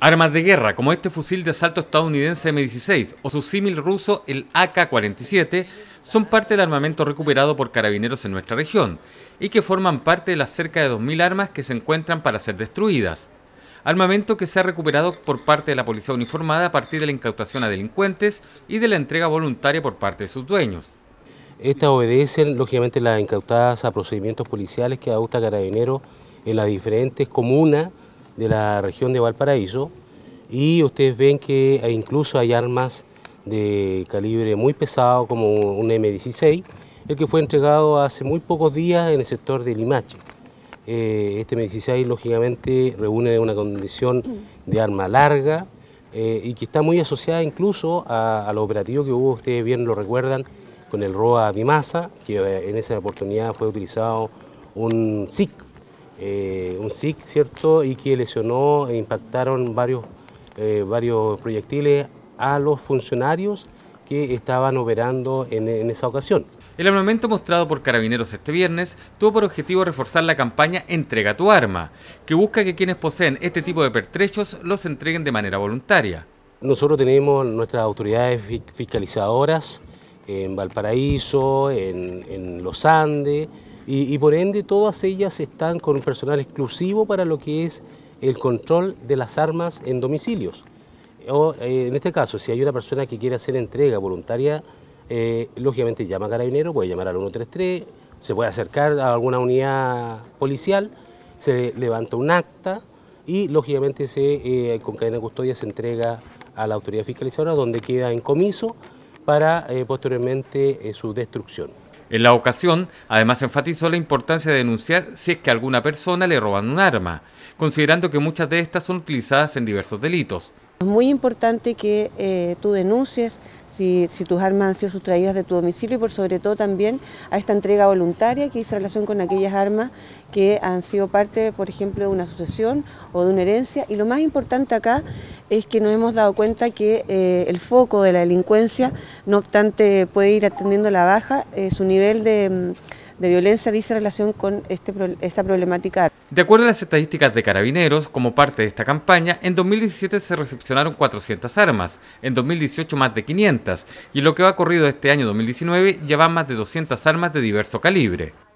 Armas de guerra, como este fusil de asalto estadounidense M16 o su símil ruso, el AK-47, son parte del armamento recuperado por carabineros en nuestra región y que forman parte de las cerca de 2.000 armas que se encuentran para ser destruidas. Armamento que se ha recuperado por parte de la policía uniformada a partir de la incautación a delincuentes y de la entrega voluntaria por parte de sus dueños. Estas obedecen, lógicamente, las incautadas a procedimientos policiales que adopta Carabineros en las diferentes comunas de la región de Valparaíso y ustedes ven que incluso hay armas de calibre muy pesado como un M16, el que fue entregado hace muy pocos días en el sector de Limache. Eh, este M16 lógicamente reúne una condición de arma larga eh, y que está muy asociada incluso a, a los que hubo, ustedes bien lo recuerdan, con el ROA Dimasa, que eh, en esa oportunidad fue utilizado un SIC eh, un SIC, ¿cierto? Y que lesionó e impactaron varios, eh, varios proyectiles a los funcionarios que estaban operando en, esa ocasión. El armamento mostrado por Carabineros este viernes tuvo por objetivo reforzar la campaña Entrega tu arma, que busca que quienes poseen este tipo de pertrechos los entreguen de manera voluntaria. Nosotros tenemos nuestras autoridades fiscalizadoras en Valparaíso, en, en los Andes, y, por ende todas ellas están con un personal exclusivo para lo que es el control de las armas en domicilios. Eh, en este caso, si hay una persona que quiere hacer entrega voluntaria, eh, lógicamente llama a carabinero, puede llamar al 133, se puede acercar a alguna unidad policial, se levanta un acta y lógicamente eh, con cadena de custodia se entrega a la autoridad fiscalizadora donde queda en comiso para posteriormente su destrucción. En la ocasión, además enfatizó la importancia de denunciar si es que a alguna persona le roban un arma, considerando que muchas de estas son utilizadas en diversos delitos. Es muy importante que eh, tú denuncies si, tus armas han sido sustraídas de tu domicilio y por sobre todo también a esta entrega voluntaria que hizo relación con aquellas armas que han sido parte, por ejemplo, de una sucesión o de una herencia. Y lo más importante acá es que nos hemos dado cuenta que eh, el foco de la delincuencia, no obstante puede ir atendiendo la baja, eh, su nivel de mm, de violencia dice relación con este esta problemática. De acuerdo a las estadísticas de carabineros, como parte de esta campaña, en 2017 se recepcionaron 400 armas, en 2018 más de 500, y lo que va corrido este año 2019 ya van más de 200 armas de diverso calibre.